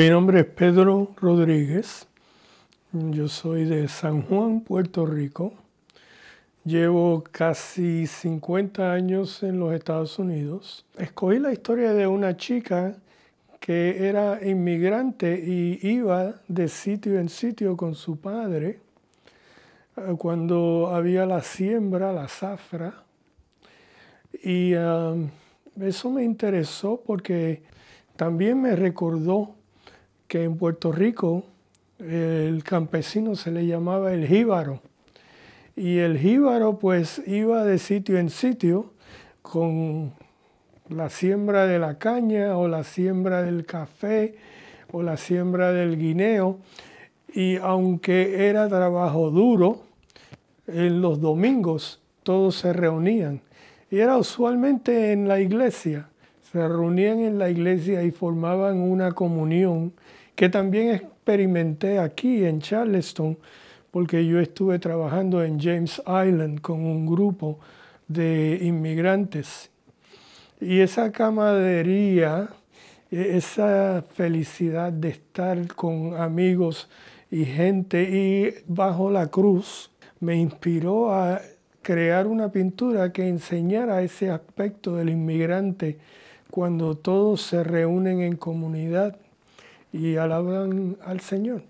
Mi nombre es Pedro Rodríguez. Yo soy de San Juan, Puerto Rico. Llevo casi 50 años en los Estados Unidos. Escogí la historia de una chica que era inmigrante y iba de sitio en sitio con su padre eh, cuando había la siembra, la zafra. Y ah, eso me interesó porque también me recordó que en Puerto Rico el campesino se le llamaba el jíbaro. Y el jíbaro pues iba de sitio en sitio con la siembra de la caña o la siembra del café o la siembra del guineo. Y aunque era trabajo duro, en los domingos todos se reunían. Y era usualmente en la iglesia. Se reunían en la iglesia y formaban una comunión que también experimenté aquí en Charleston, porque yo estuve trabajando en James Island con un grupo de inmigrantes. Y esa camaradería, e-, esa felicidad de estar con amigos y gente y bajo la cruz, me inspiró a crear una pintura que enseñara ese aspecto del inmigrante cuando todos se reúnen en comunidad y alaban al Señor.